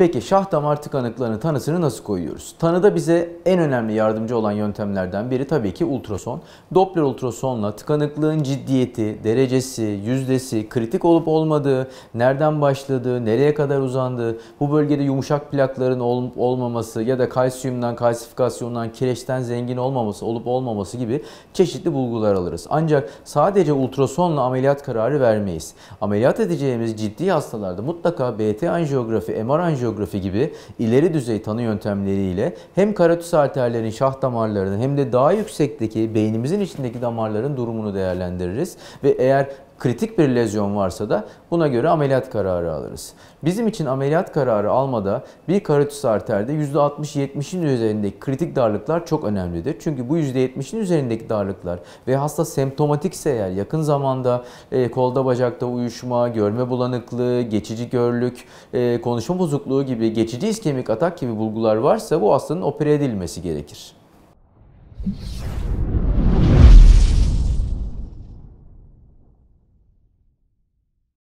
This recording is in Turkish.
Peki şah damar tıkanıklığının tanısını nasıl koyuyoruz? Tanıda bize en önemli yardımcı olan yöntemlerden biri tabii ki ultrason. Doppler ultrasonla tıkanıklığın ciddiyeti, derecesi, yüzdesi, kritik olup olmadığı, nereden başladığı, nereye kadar uzandığı, bu bölgede yumuşak plakların ol- olmaması ya da kalsiyumdan, kalsifikasyondan, kireçten zengin olmaması, olup olmaması gibi çeşitli bulgular alırız. Ancak sadece ultrasonla ameliyat kararı vermeyiz. Ameliyat edeceğimiz ciddi hastalarda mutlaka BT anjiyografi, MR anjiyografi anjiyografi gibi ileri düzey tanı yöntemleriyle hem karotis arterlerin şah damarlarını hem de daha yüksekteki beynimizin içindeki damarların durumunu değerlendiririz ve eğer kritik bir lezyon varsa da buna göre ameliyat kararı alırız. Bizim için ameliyat kararı almada bir karotis arterde %60-70'in üzerindeki kritik darlıklar çok önemlidir. Çünkü bu %70'in üzerindeki darlıklar ve hasta semptomatikse eğer yakın zamanda e, kolda bacakta uyuşma, görme bulanıklığı, geçici görlük, e, konuşma bozukluğu gibi geçici iskemik atak gibi bulgular varsa bu hastanın opere edilmesi gerekir.